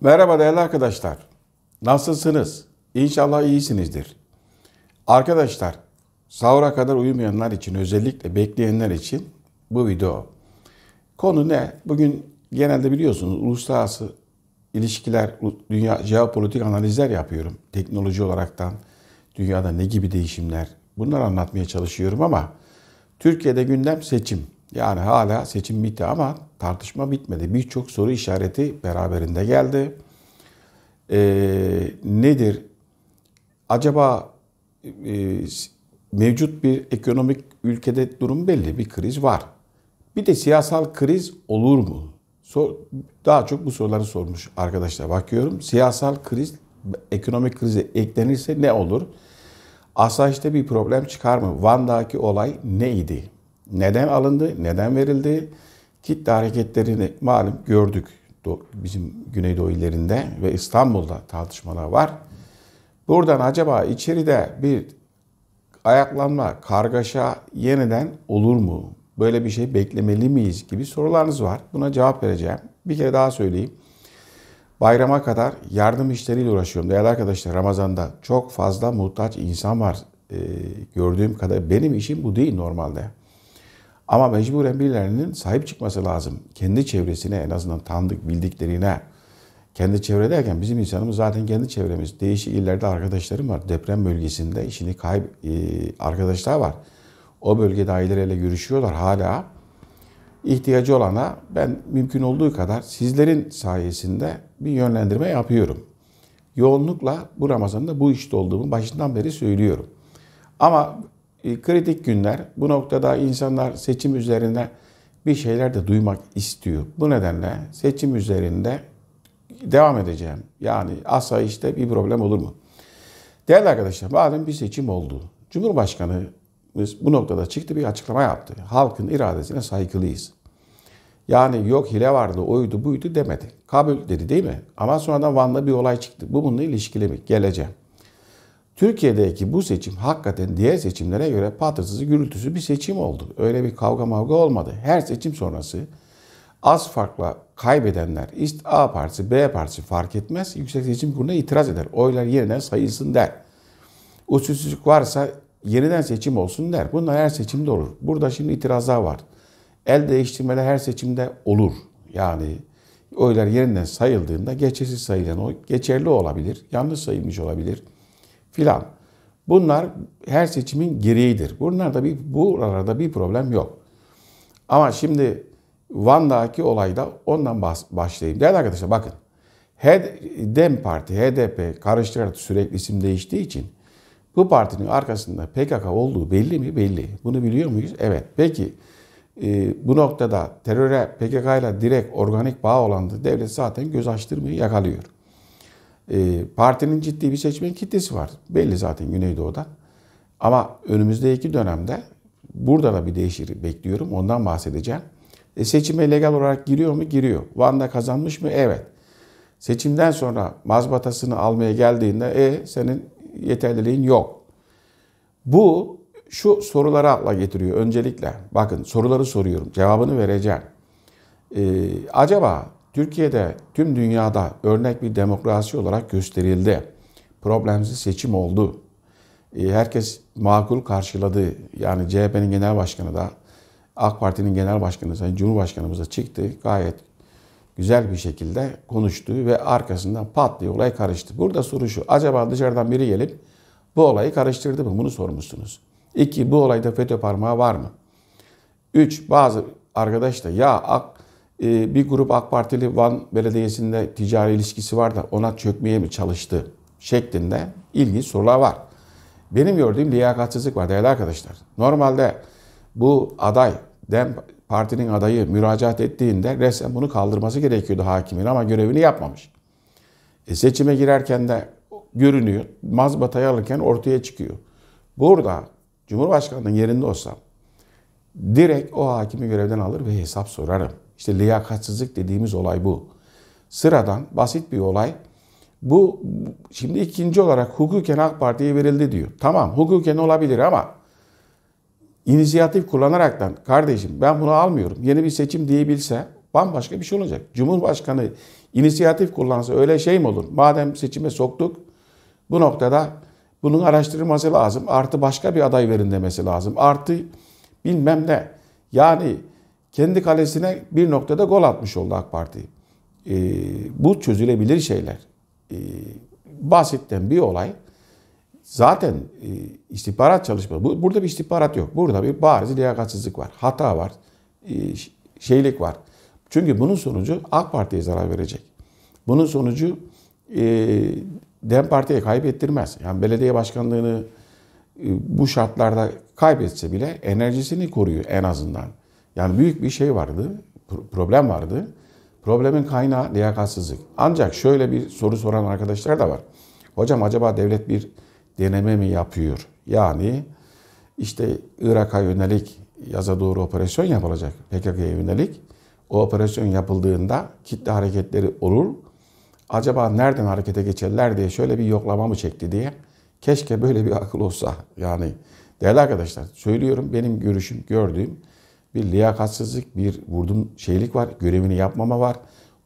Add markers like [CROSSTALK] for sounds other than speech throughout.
Merhaba değerli arkadaşlar. Nasılsınız? İnşallah iyisinizdir. Arkadaşlar, sahura kadar uyumayanlar için, özellikle bekleyenler için bu video. Konu ne? Bugün genelde biliyorsunuz uluslararası ilişkiler, dünya jeopolitik analizler yapıyorum. Teknoloji olaraktan dünyada ne gibi değişimler? Bunları anlatmaya çalışıyorum ama Türkiye'de gündem seçim. Yani hala seçim bitti ama tartışma bitmedi. Birçok soru işareti beraberinde geldi. E, nedir? Acaba e, mevcut bir ekonomik ülkede durum belli, bir kriz var. Bir de siyasal kriz olur mu? Sor, daha çok bu soruları sormuş arkadaşlar bakıyorum. Siyasal kriz, ekonomik krize eklenirse ne olur? Asayişte bir problem çıkar mı? Van'daki olay neydi? neden alındı, neden verildi? Kitle hareketlerini malum gördük bizim Güneydoğu illerinde ve İstanbul'da tartışmalar var. Buradan acaba içeride bir ayaklanma, kargaşa yeniden olur mu? Böyle bir şey beklemeli miyiz gibi sorularınız var. Buna cevap vereceğim. Bir kere daha söyleyeyim. Bayrama kadar yardım işleriyle uğraşıyorum. Değerli arkadaşlar Ramazan'da çok fazla muhtaç insan var. Ee, gördüğüm kadar benim işim bu değil normalde. Ama mecburen birilerinin sahip çıkması lazım. Kendi çevresine en azından tanıdık bildiklerine. Kendi çevre derken bizim insanımız zaten kendi çevremiz. Değişik illerde arkadaşlarım var. Deprem bölgesinde işini kayıp e, arkadaşlar var. O bölgede ailelerle görüşüyorlar hala. İhtiyacı olana ben mümkün olduğu kadar sizlerin sayesinde bir yönlendirme yapıyorum. Yoğunlukla bu Ramazan'da bu işte olduğumu başından beri söylüyorum. Ama ee, kritik günler. Bu noktada insanlar seçim üzerinde bir şeyler de duymak istiyor. Bu nedenle seçim üzerinde devam edeceğim. Yani asayişte bir problem olur mu? Değerli arkadaşlar, madem bir seçim oldu. Cumhurbaşkanı bu noktada çıktı bir açıklama yaptı. Halkın iradesine saygılıyız. Yani yok hile vardı, oydu buydu demedi. Kabul dedi değil mi? Ama sonradan Van'da bir olay çıktı. Bu bununla ilişkili mi? Geleceğim. Türkiye'deki bu seçim hakikaten diğer seçimlere göre patırsızı gürültüsü bir seçim oldu. Öyle bir kavga mavga olmadı. Her seçim sonrası az farkla kaybedenler işte A partisi B partisi fark etmez. Yüksek Seçim Kurulu'na itiraz eder. Oylar yeniden sayılsın der. Usulsüzlük varsa yeniden seçim olsun der. Bunlar her seçimde olur. Burada şimdi itirazlar var. El değiştirmeler her seçimde olur. Yani oylar yeniden sayıldığında geçersiz sayılan o geçerli olabilir. Yanlış sayılmış olabilir filan. Bunlar her seçimin gereğidir. Bunlarda bir, bu arada bir problem yok. Ama şimdi Van'daki olayda ondan başlayayım. Değerli arkadaşlar bakın. DEM Parti, HDP karıştırarak sürekli isim değiştiği için bu partinin arkasında PKK olduğu belli mi? Belli. Bunu biliyor muyuz? Evet. Peki e, bu noktada teröre PKK ile direkt organik bağ olan devlet zaten göz açtırmayı yakalıyor. Ee, partinin ciddi bir seçmen kitlesi var. Belli zaten Güneydoğu'da. Ama önümüzdeki dönemde burada da bir değişiklik bekliyorum. Ondan bahsedeceğim. E, seçime legal olarak giriyor mu? Giriyor. Van'da kazanmış mı? Evet. Seçimden sonra mazbatasını almaya geldiğinde e senin yeterliliğin yok. Bu şu soruları akla getiriyor öncelikle. Bakın soruları soruyorum. Cevabını vereceğim. Ee, acaba Türkiye'de tüm dünyada örnek bir demokrasi olarak gösterildi. Problemsiz seçim oldu. Ee, herkes makul karşıladı. Yani CHP'nin genel başkanı da AK Parti'nin genel başkanı Sayın Cumhurbaşkanımız da çıktı. Gayet güzel bir şekilde konuştu ve arkasından pat diye olay karıştı. Burada soru şu. Acaba dışarıdan biri gelip bu olayı karıştırdı mı? Bunu sormuşsunuz. İki, bu olayda FETÖ parmağı var mı? Üç, bazı arkadaş da ya AK ee, bir grup AK Partili Van Belediyesi'nde ticari ilişkisi var da ona çökmeye mi çalıştı şeklinde ilgi sorular var. Benim gördüğüm liyakatsizlik var değerli arkadaşlar. Normalde bu aday, DEM partinin adayı müracaat ettiğinde resmen bunu kaldırması gerekiyordu hakimin ama görevini yapmamış. E seçime girerken de görünüyor, mazbatayı alırken ortaya çıkıyor. Burada Cumhurbaşkanı'nın yerinde olsam direkt o hakimi görevden alır ve hesap sorarım. İşte liyakatsizlik dediğimiz olay bu. Sıradan basit bir olay. Bu şimdi ikinci olarak hukuken AK Parti'ye verildi diyor. Tamam hukuken olabilir ama inisiyatif kullanaraktan kardeşim ben bunu almıyorum. Yeni bir seçim diyebilse bambaşka bir şey olacak. Cumhurbaşkanı inisiyatif kullansa öyle şey mi olur? Madem seçime soktuk bu noktada bunun araştırılması lazım. Artı başka bir aday verin demesi lazım. Artı bilmem ne. Yani kendi kalesine bir noktada gol atmış oldu AK Parti. E, bu çözülebilir şeyler. E, basitten bir olay. Zaten e, istihbarat çalışması, bu, burada bir istihbarat yok. Burada bir bariz liyakatsizlik var, hata var, e, şeylik var. Çünkü bunun sonucu AK Parti'ye zarar verecek. Bunun sonucu e, DEM Parti'ye kaybettirmez. Yani belediye başkanlığını e, bu şartlarda kaybetse bile enerjisini koruyor en azından. Yani büyük bir şey vardı, problem vardı. Problemin kaynağı liyakatsızlık. Ancak şöyle bir soru soran arkadaşlar da var. Hocam acaba devlet bir deneme mi yapıyor? Yani işte Irak'a yönelik yaza doğru operasyon yapılacak PKK'ya yönelik. O operasyon yapıldığında kitle hareketleri olur. Acaba nereden harekete geçerler diye şöyle bir yoklama mı çekti diye. Keşke böyle bir akıl olsa. Yani değerli arkadaşlar söylüyorum benim görüşüm, gördüğüm bir liyakatsızlık, bir vurdum şeylik var, görevini yapmama var.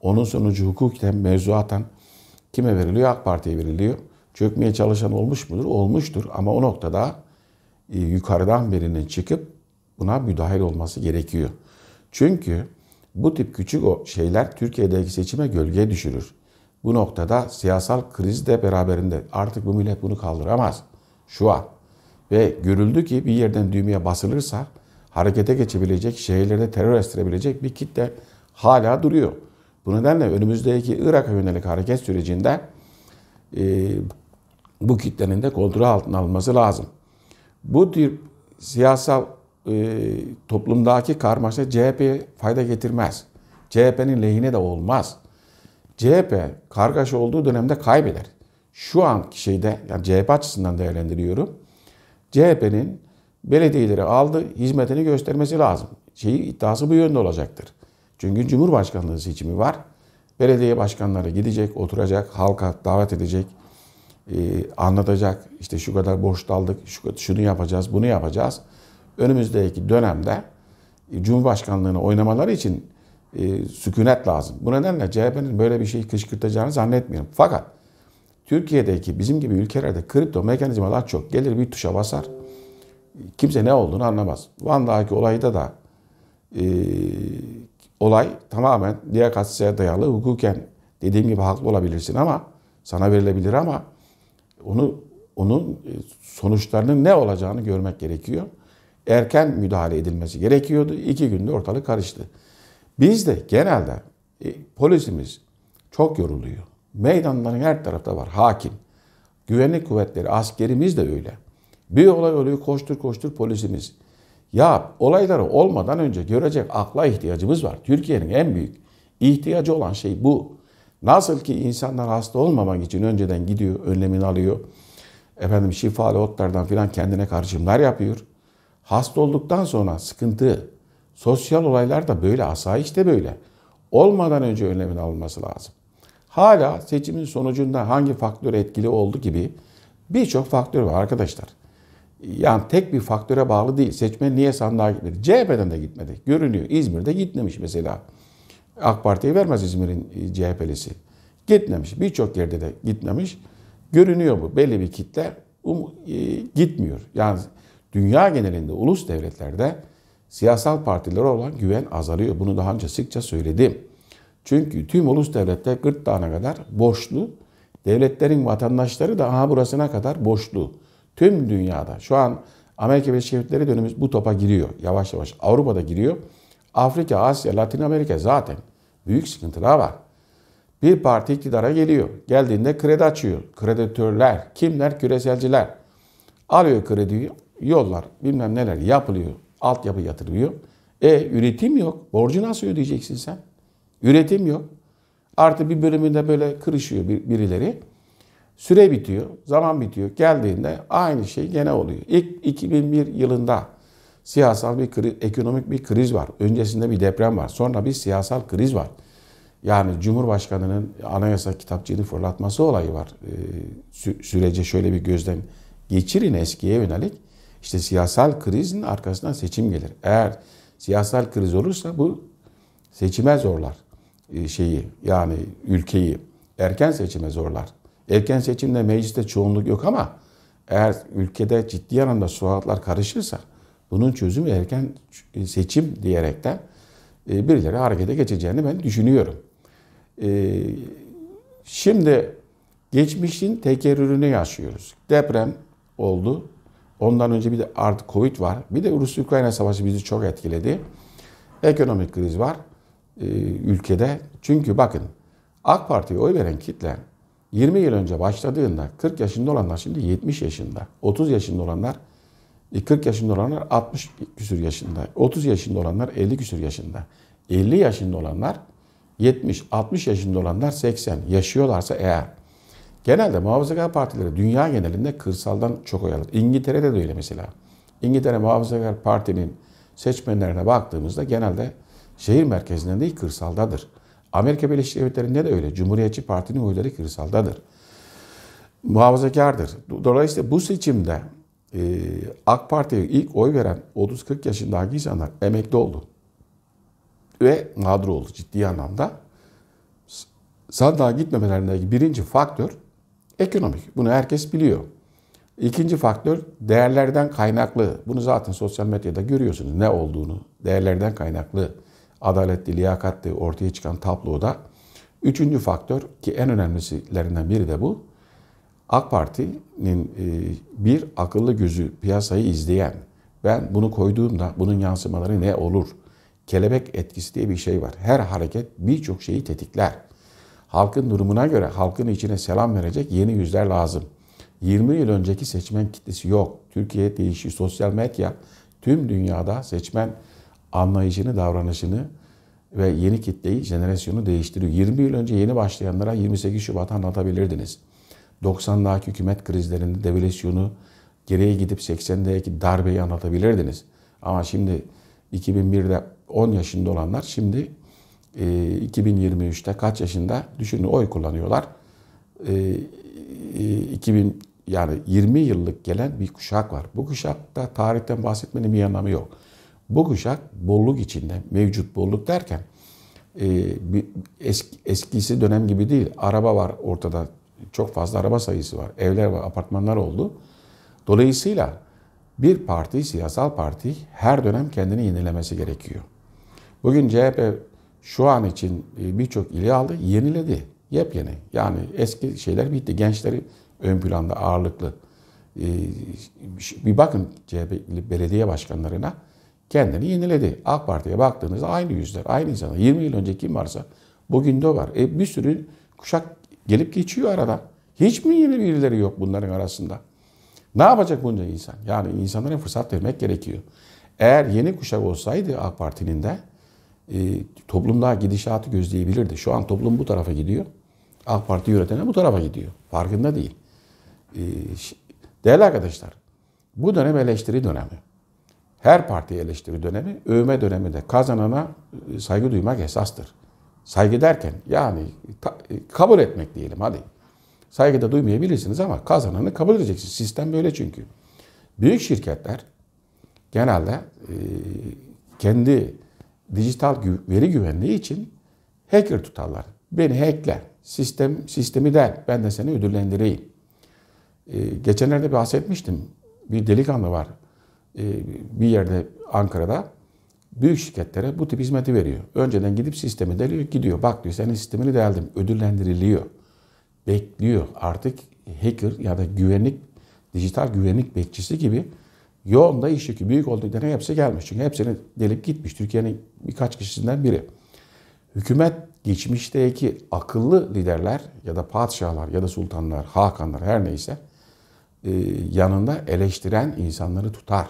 Onun sonucu hukuken, mevzuaten kime veriliyor? AK Parti'ye veriliyor. Çökmeye çalışan olmuş mudur? Olmuştur. Ama o noktada e, yukarıdan birinin çıkıp buna müdahil olması gerekiyor. Çünkü bu tip küçük o şeyler Türkiye'deki seçime gölge düşürür. Bu noktada siyasal kriz de beraberinde. Artık bu millet bunu kaldıramaz şu an. Ve görüldü ki bir yerden düğmeye basılırsa harekete geçebilecek, şehirlerde terör estirebilecek bir kitle hala duruyor. Bu nedenle önümüzdeki Irak'a yönelik hareket sürecinde e, bu kitlenin de kontrol altına alınması lazım. Bu tür siyasal e, toplumdaki karmaşa CHP'ye fayda getirmez. CHP'nin lehine de olmaz. CHP kargaşa olduğu dönemde kaybeder. Şu an şeyde yani CHP açısından değerlendiriyorum. CHP'nin belediyeleri aldı, hizmetini göstermesi lazım. Şeyi iddiası bu yönde olacaktır. Çünkü Cumhurbaşkanlığı seçimi var. Belediye başkanları gidecek, oturacak, halka davet edecek, e, anlatacak. İşte şu kadar borç aldık, şunu yapacağız, bunu yapacağız. Önümüzdeki dönemde e, Cumhurbaşkanlığını oynamaları için e, sükunet lazım. Bu nedenle CHP'nin böyle bir şey kışkırtacağını zannetmiyorum. Fakat Türkiye'deki bizim gibi ülkelerde kripto mekanizmalar çok. Gelir bir tuşa basar, kimse ne olduğunu anlamaz. Van'daki olayda da e, olay tamamen liyakatsiye dayalı hukuken dediğim gibi haklı olabilirsin ama sana verilebilir ama onu onun e, sonuçlarının ne olacağını görmek gerekiyor. Erken müdahale edilmesi gerekiyordu. İki günde ortalık karıştı. Biz de genelde e, polisimiz çok yoruluyor. Meydanların her tarafta var hakim. Güvenlik kuvvetleri, askerimiz de öyle. Bir olay oluyor koştur koştur polisimiz. Ya olayları olmadan önce görecek akla ihtiyacımız var. Türkiye'nin en büyük ihtiyacı olan şey bu. Nasıl ki insanlar hasta olmamak için önceden gidiyor, önlemini alıyor. Efendim şifalı otlardan filan kendine karışımlar yapıyor. Hasta olduktan sonra sıkıntı, sosyal olaylar da böyle, asayiş de böyle. Olmadan önce önlemin alınması lazım. Hala seçimin sonucunda hangi faktör etkili oldu gibi birçok faktör var arkadaşlar yani tek bir faktöre bağlı değil. Seçmen niye sandığa gitmedi? CHP'den de gitmedi. Görünüyor. İzmir'de gitmemiş mesela. AK Parti'ye vermez İzmir'in e, CHP'lisi. Gitmemiş. Birçok yerde de gitmemiş. Görünüyor bu. Belli bir kitle um, e, gitmiyor. Yani dünya genelinde ulus devletlerde siyasal partilere olan güven azalıyor. Bunu daha önce sıkça söyledim. Çünkü tüm ulus devlette gırtlağına kadar boşlu. Devletlerin vatandaşları da aha burasına kadar boşlu. Tüm dünyada şu an Amerika Birleşik Devletleri dönemiz bu topa giriyor. Yavaş yavaş Avrupa'da giriyor. Afrika, Asya, Latin Amerika zaten büyük sıkıntılar var. Bir parti iktidara geliyor. Geldiğinde kredi açıyor. Kreditörler, kimler? Küreselciler. Alıyor krediyi, yollar, bilmem neler yapılıyor. Altyapı yatırılıyor. E üretim yok. Borcu nasıl ödeyeceksin sen? Üretim yok. Artı bir bölümünde böyle kırışıyor birileri. Süre bitiyor, zaman bitiyor. Geldiğinde aynı şey gene oluyor. İlk 2001 yılında siyasal bir kriz, ekonomik bir kriz var. Öncesinde bir deprem var. Sonra bir siyasal kriz var. Yani Cumhurbaşkanı'nın anayasa kitapçığını fırlatması olayı var. Ee, sürece şöyle bir gözden geçirin eskiye yönelik. İşte siyasal krizin arkasından seçim gelir. Eğer siyasal kriz olursa bu seçime zorlar e, şeyi yani ülkeyi erken seçime zorlar. Erken seçimde mecliste çoğunluk yok ama eğer ülkede ciddi anlamda suratlar karışırsa bunun çözümü erken seçim diyerekten e, birileri harekete geçeceğini ben düşünüyorum. E, şimdi geçmişin tekerrürünü yaşıyoruz. Deprem oldu. Ondan önce bir de artık Covid var. Bir de Rus-Ukrayna savaşı bizi çok etkiledi. Ekonomik kriz var e, ülkede. Çünkü bakın AK Parti'ye oy veren kitle 20 yıl önce başladığında 40 yaşında olanlar şimdi 70 yaşında. 30 yaşında olanlar 40 e, yaşında olanlar 60 küsür yaşında. 30 yaşında olanlar 50 küsür yaşında. 50 yaşında olanlar 70, 60 yaşında olanlar 80 yaşıyorlarsa eğer. Genelde muhafazakar partileri dünya genelinde kırsaldan çok oy alır. İngiltere'de de öyle mesela. İngiltere Muhafazakar Parti'nin seçmenlerine baktığımızda genelde şehir merkezinden değil kırsaldadır. Amerika Birleşik Devletleri'nde de öyle. Cumhuriyetçi Parti'nin oyları kırsaldadır. Muhafazakardır. Dolayısıyla bu seçimde e, AK Parti'ye ilk oy veren 30-40 yaşındaki insanlar emekli oldu. Ve mağdur oldu ciddi anlamda. Sandığa gitmemelerindeki birinci faktör ekonomik. Bunu herkes biliyor. İkinci faktör değerlerden kaynaklı. Bunu zaten sosyal medyada görüyorsunuz ne olduğunu. Değerlerden kaynaklı adaletli, liyakatli ortaya çıkan tabloda üçüncü faktör ki en önemlisilerinden biri de bu. AK Parti'nin e, bir akıllı gözü piyasayı izleyen, ben bunu koyduğumda bunun yansımaları ne olur? Kelebek etkisi diye bir şey var. Her hareket birçok şeyi tetikler. Halkın durumuna göre halkın içine selam verecek yeni yüzler lazım. 20 yıl önceki seçmen kitlesi yok. Türkiye değişiyor sosyal medya tüm dünyada seçmen anlayışını, davranışını ve yeni kitleyi, jenerasyonu değiştiriyor. 20 yıl önce yeni başlayanlara 28 Şubat anlatabilirdiniz. 90'daki hükümet krizlerinde devalüasyonu geriye gidip 80'deki darbeyi anlatabilirdiniz. Ama şimdi 2001'de 10 yaşında olanlar şimdi 2023'te e, kaç yaşında düşünün oy kullanıyorlar. 2000 e, e, yani 20 yıllık gelen bir kuşak var. Bu kuşakta tarihten bahsetmenin bir anlamı yok. Bu kuşak bolluk içinde, mevcut bolluk derken e, bir eski, eskisi dönem gibi değil. Araba var ortada, çok fazla araba sayısı var, evler ve apartmanlar oldu. Dolayısıyla bir parti, siyasal parti her dönem kendini yenilemesi gerekiyor. Bugün CHP şu an için e, birçok ili aldı, yeniledi. Yepyeni. Yani eski şeyler bitti. Gençleri ön planda ağırlıklı. E, bir bakın CHP belediye başkanlarına kendini yeniledi. AK Parti'ye baktığınızda aynı yüzler, aynı insanlar. 20 yıl önce kim varsa bugün de var. E bir sürü kuşak gelip geçiyor arada. Hiç mi yeni birileri yok bunların arasında? Ne yapacak bunca insan? Yani insanlara fırsat vermek gerekiyor. Eğer yeni kuşak olsaydı AK Parti'nin de e, toplumda gidişatı gözleyebilirdi. Şu an toplum bu tarafa gidiyor. AK Parti yönetene bu tarafa gidiyor. Farkında değil. E, değerli arkadaşlar, bu dönem eleştiri dönemi her parti eleştiri dönemi, övme dönemi de kazanana e, saygı duymak esastır. Saygı derken yani ta, e, kabul etmek diyelim hadi. Saygı da duymayabilirsiniz ama kazananı kabul edeceksiniz. Sistem böyle çünkü. Büyük şirketler genelde e, kendi dijital veri güvenliği için hacker tutarlar. Beni hackler, sistem, sistemi der, ben de seni ödüllendireyim. E, geçenlerde bahsetmiştim. Bir delikanlı var e, bir yerde Ankara'da büyük şirketlere bu tip hizmeti veriyor. Önceden gidip sistemi deliyor, gidiyor. Bak diyor senin sistemini deldim. Ödüllendiriliyor. Bekliyor. Artık hacker ya da güvenlik, dijital güvenlik bekçisi gibi yoğun da iş yükü büyük olduğu olduklarına hepsi gelmiş. Çünkü hepsini delip gitmiş. Türkiye'nin birkaç kişisinden biri. Hükümet geçmişteki akıllı liderler ya da padişahlar ya da sultanlar, hakanlar her neyse e, yanında eleştiren insanları tutar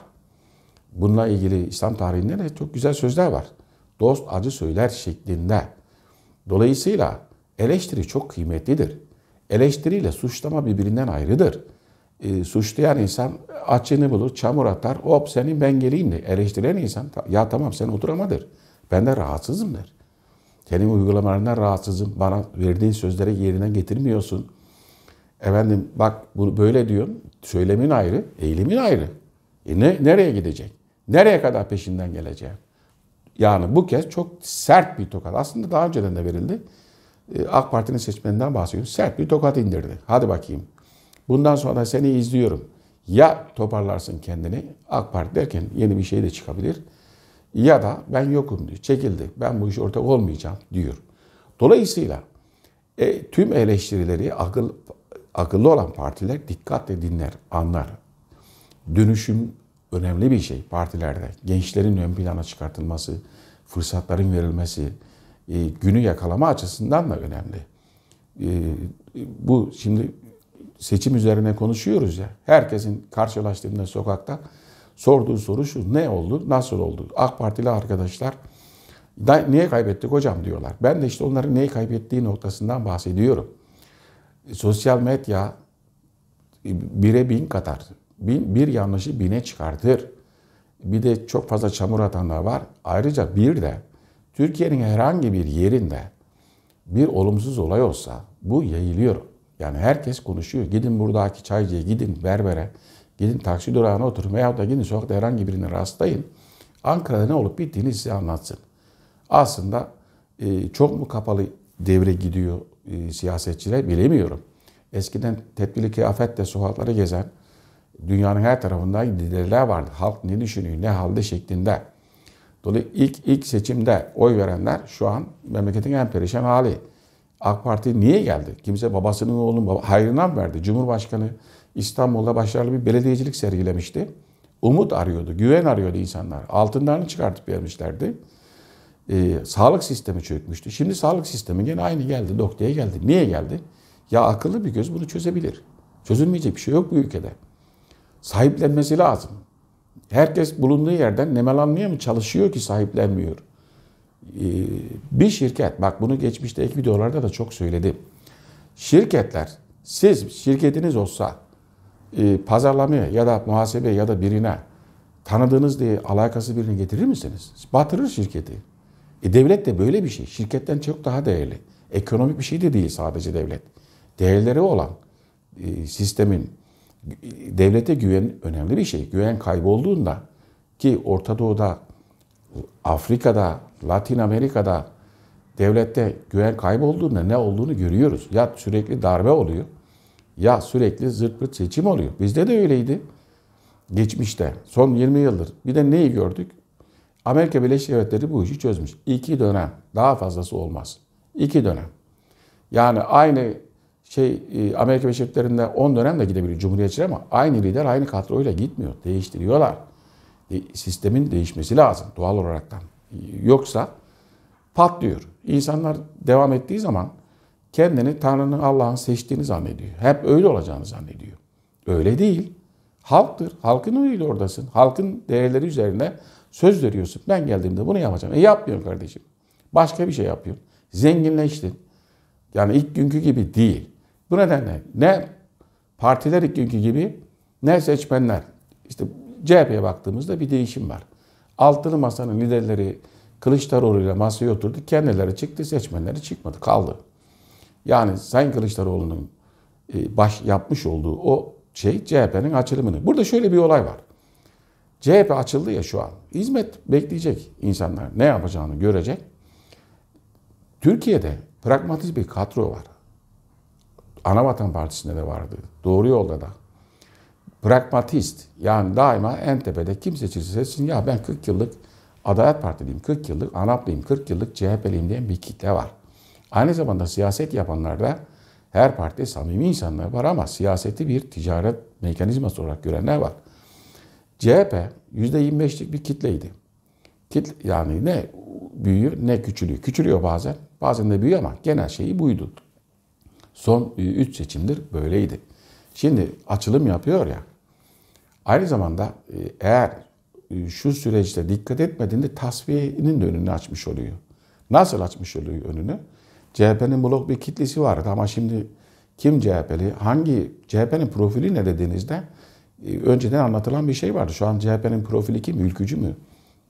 bununla ilgili İslam tarihinde de çok güzel sözler var. Dost acı söyler şeklinde. Dolayısıyla eleştiri çok kıymetlidir. Eleştiriyle suçlama birbirinden ayrıdır. E, suçlayan insan açını bulur, çamur atar. Hop senin ben geleyim de eleştiren insan ya tamam sen oturamadır. Ben de rahatsızım der. Senin uygulamalarından rahatsızım. Bana verdiğin sözlere yerinden getirmiyorsun. Efendim bak bunu böyle diyorsun. Söylemin ayrı, eylemin ayrı. E ne, nereye gidecek? Nereye kadar peşinden geleceğim? Yani bu kez çok sert bir tokat. Aslında daha önceden de verildi. Ee, AK Parti'nin seçmeninden bahsediyorum. Sert bir tokat indirdi. Hadi bakayım. Bundan sonra seni izliyorum. Ya toparlarsın kendini AK Parti derken yeni bir şey de çıkabilir. Ya da ben yokum diyor. Çekildi. Ben bu işe ortak olmayacağım diyor. Dolayısıyla e, tüm eleştirileri akıl, akıllı olan partiler dikkatle dinler, anlar. Dönüşüm önemli bir şey partilerde. Gençlerin ön plana çıkartılması, fırsatların verilmesi, e, günü yakalama açısından da önemli. E, bu şimdi seçim üzerine konuşuyoruz ya. Herkesin karşılaştığında sokakta sorduğu soru şu. Ne oldu? Nasıl oldu? AK Partili arkadaşlar da, niye kaybettik hocam diyorlar. Ben de işte onların neyi kaybettiği noktasından bahsediyorum. E, sosyal medya bire bin kadar Bin, bir yanlışı bine çıkartır. Bir de çok fazla çamur atanlar var. Ayrıca bir de Türkiye'nin herhangi bir yerinde bir olumsuz olay olsa bu yayılıyor. Yani herkes konuşuyor. Gidin buradaki çaycıya, gidin berbere, gidin taksi durağına oturun veyahut da gidin sokakta herhangi birini rastlayın. Ankara'da ne olup bittiğini size anlatsın. Aslında e, çok mu kapalı devre gidiyor e, siyasetçiler bilemiyorum. Eskiden tepkili kıyafetle sokakları gezen, dünyanın her tarafında liderler vardı. Halk ne düşünüyor, ne halde şeklinde. Dolayısıyla ilk ilk seçimde oy verenler şu an memleketin en perişan hali. AK Parti niye geldi? Kimse babasının oğlunun baba, hayrına mı verdi? Cumhurbaşkanı İstanbul'da başarılı bir belediyecilik sergilemişti. Umut arıyordu, güven arıyordu insanlar. Altınlarını çıkartıp vermişlerdi. Ee, sağlık sistemi çökmüştü. Şimdi sağlık sistemi yine aynı geldi, noktaya geldi. Niye geldi? Ya akıllı bir göz bunu çözebilir. Çözülmeyecek bir şey yok bu ülkede sahiplenmesi lazım. Herkes bulunduğu yerden nemalanmaya mı çalışıyor ki sahiplenmiyor? Ee, bir şirket, bak bunu geçmişte ek videolarda da çok söyledim. Şirketler, siz şirketiniz olsa e, pazarlamaya ya da muhasebe ya da birine tanıdığınız diye alakası birini getirir misiniz? Batırır şirketi. E devlet de böyle bir şey. Şirketten çok daha değerli. Ekonomik bir şey de değil sadece devlet. Değerleri olan e, sistemin, devlete güven önemli bir şey. Güven kaybolduğunda ki Orta Doğu'da, Afrika'da, Latin Amerika'da devlette güven kaybolduğunda ne olduğunu görüyoruz. Ya sürekli darbe oluyor ya sürekli zırt pırt seçim oluyor. Bizde de öyleydi. Geçmişte son 20 yıldır. Bir de neyi gördük? Amerika Birleşik Devletleri bu işi çözmüş. İki dönem. Daha fazlası olmaz. İki dönem. Yani aynı şey e, Amerika Birleşik Devletleri'nde 10 dönem de gidebilir cumhuriyetçiler ama aynı lider aynı kadroyla gitmiyor. Değiştiriyorlar. E, sistemin değişmesi lazım doğal olaraktan. Yoksa patlıyor. İnsanlar devam ettiği zaman kendini Tanrı'nın Allah'ın seçtiğini zannediyor. Hep öyle olacağını zannediyor. Öyle değil. Halktır. Halkın önüyle oradasın. Halkın değerleri üzerine söz veriyorsun. Ben geldiğimde bunu yapacağım. E yapmıyorsun kardeşim. Başka bir şey yapıyorsun. Zenginleştin. Yani ilk günkü gibi değil. Bu nedenle ne partiler ilk günkü gibi ne seçmenler. işte CHP'ye baktığımızda bir değişim var. Altılı Masa'nın liderleri Kılıçdaroğlu ile masaya oturdu. Kendileri çıktı, seçmenleri çıkmadı, kaldı. Yani Sayın Kılıçdaroğlu'nun e, baş yapmış olduğu o şey CHP'nin açılımını. Burada şöyle bir olay var. CHP açıldı ya şu an. Hizmet bekleyecek insanlar. Ne yapacağını görecek. Türkiye'de pragmatik bir kadro var. Anavatan Partisi'nde de vardı. Doğru yolda da. Pragmatist. Yani daima en tepede kim seçilirse seçsin. Ya ben 40 yıllık Adalet Partiliyim, 40 yıllık ANAP'lıyım, 40 yıllık CHP'liyim diyen bir kitle var. Aynı zamanda siyaset yapanlar da her partide samimi insanlar var ama siyaseti bir ticaret mekanizması olarak görenler var. CHP %25'lik bir kitleydi. Kitle, yani ne büyüyor ne küçülüyor. Küçülüyor bazen, bazen de büyüyor ama genel şeyi buydu. Son 3 e, seçimdir böyleydi. Şimdi açılım yapıyor ya. Aynı zamanda e, eğer e, şu süreçte dikkat etmediğinde tasfiyenin de önünü açmış oluyor. Nasıl açmış oluyor önünü? CHP'nin blok bir kitlesi vardı ama şimdi kim CHP'li, hangi CHP'nin profili ne dediğinizde önceden anlatılan bir şey vardı. Şu an CHP'nin profili kim? Ülkücü mü?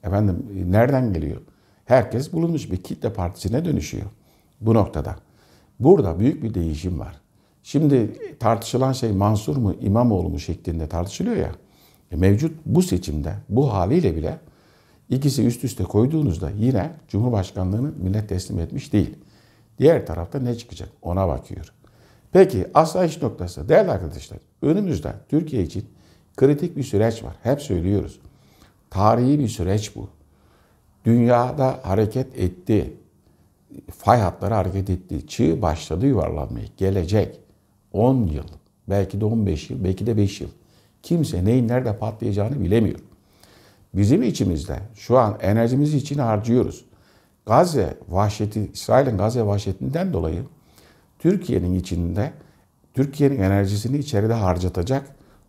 Efendim nereden geliyor? Herkes bulunmuş bir kitle partisine dönüşüyor bu noktada. Burada büyük bir değişim var. Şimdi tartışılan şey Mansur mu İmamoğlu mu şeklinde tartışılıyor ya. E, mevcut bu seçimde bu haliyle bile ikisi üst üste koyduğunuzda yine Cumhurbaşkanlığını millet teslim etmiş değil. Diğer tarafta ne çıkacak ona bakıyor. Peki asayiş noktası değerli arkadaşlar önümüzde Türkiye için kritik bir süreç var. Hep söylüyoruz. Tarihi bir süreç bu. Dünyada hareket etti fay hatları hareket ettiği çığ başladı yuvarlanmaya. Gelecek 10 yıl, belki de 15 yıl, belki de 5 yıl. Kimse neyin nerede patlayacağını bilemiyor. Bizim içimizde şu an enerjimizi için harcıyoruz. Gazze vahşeti, İsrail'in Gazze vahşetinden dolayı Türkiye'nin içinde Türkiye'nin enerjisini içeride harcatacak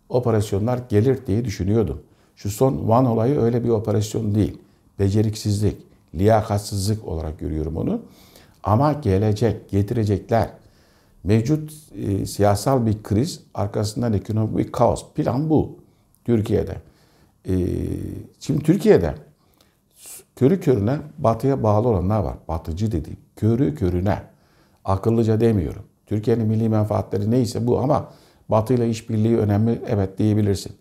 operasyonlar gelir diye düşünüyordum. Şu son Van olayı öyle bir operasyon değil. Beceriksizlik, liyakatsızlık olarak görüyorum onu. Ama gelecek, getirecekler. Mevcut e, siyasal bir kriz, arkasından ekonomik bir kaos. Plan bu Türkiye'de. E, şimdi Türkiye'de körü körüne batıya bağlı olanlar var. Batıcı dediğim. Körü körüne. Akıllıca demiyorum. Türkiye'nin milli menfaatleri neyse bu ama batıyla işbirliği önemli evet diyebilirsin.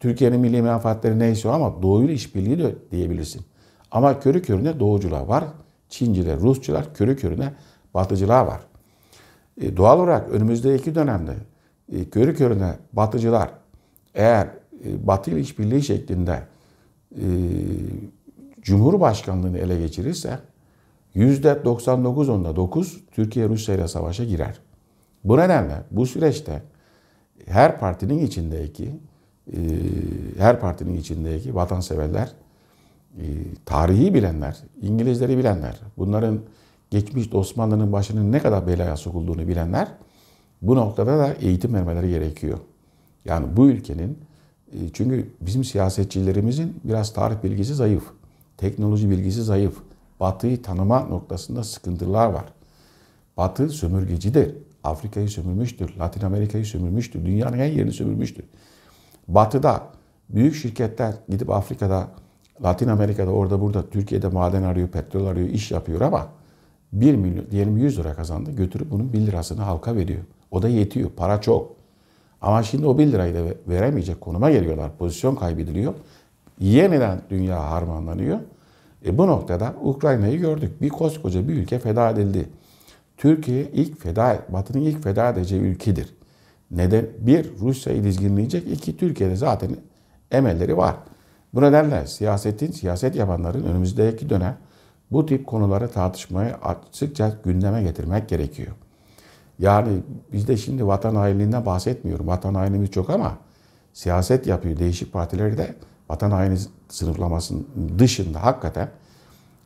Türkiye'nin milli menfaatleri neyse ama doğuyla işbirliği de diyebilirsin. Ama körü körüne doğuculuğa var. Çinciler, Rusçular körü körüne batıcılığa var. E, doğal olarak önümüzdeki dönemde e, körü körüne batıcılar eğer e, batı ile işbirliği şeklinde e, Cumhurbaşkanlığını ele geçirirse %99 onda 9 Türkiye Rusya ile savaşa girer. Bu nedenle bu süreçte her partinin içindeki e, her partinin içindeki vatanseverler ee, tarihi bilenler, İngilizleri bilenler, bunların geçmiş Osmanlı'nın başının ne kadar belaya sokulduğunu bilenler bu noktada da eğitim vermeleri gerekiyor. Yani bu ülkenin e, çünkü bizim siyasetçilerimizin biraz tarih bilgisi zayıf. Teknoloji bilgisi zayıf. Batı'yı tanıma noktasında sıkıntılar var. Batı sömürgecidir. Afrika'yı sömürmüştür. Latin Amerika'yı sömürmüştür. Dünyanın her yerini sömürmüştür. Batı'da büyük şirketler gidip Afrika'da Latin Amerika'da orada burada Türkiye'de maden arıyor, petrol arıyor, iş yapıyor ama 1 milyon diyelim 100 lira kazandı götürüp bunun 1 lirasını halka veriyor. O da yetiyor. Para çok. Ama şimdi o 1 lirayı da veremeyecek konuma geliyorlar. Pozisyon kaybediliyor. Yeniden dünya harmanlanıyor. E bu noktada Ukrayna'yı gördük. Bir koskoca bir ülke feda edildi. Türkiye ilk feda, Batı'nın ilk feda edeceği ülkedir. Neden? Bir, Rusya'yı dizginleyecek. iki Türkiye'de zaten emelleri var. Bu nedenle siyasetin, siyaset yapanların önümüzdeki dönem bu tip konuları tartışmaya sıkça gündeme getirmek gerekiyor. Yani biz de şimdi vatan hainliğinden bahsetmiyorum. Vatan hainimiz çok ama siyaset yapıyor değişik partileri de vatan haini sınıflamasının dışında hakikaten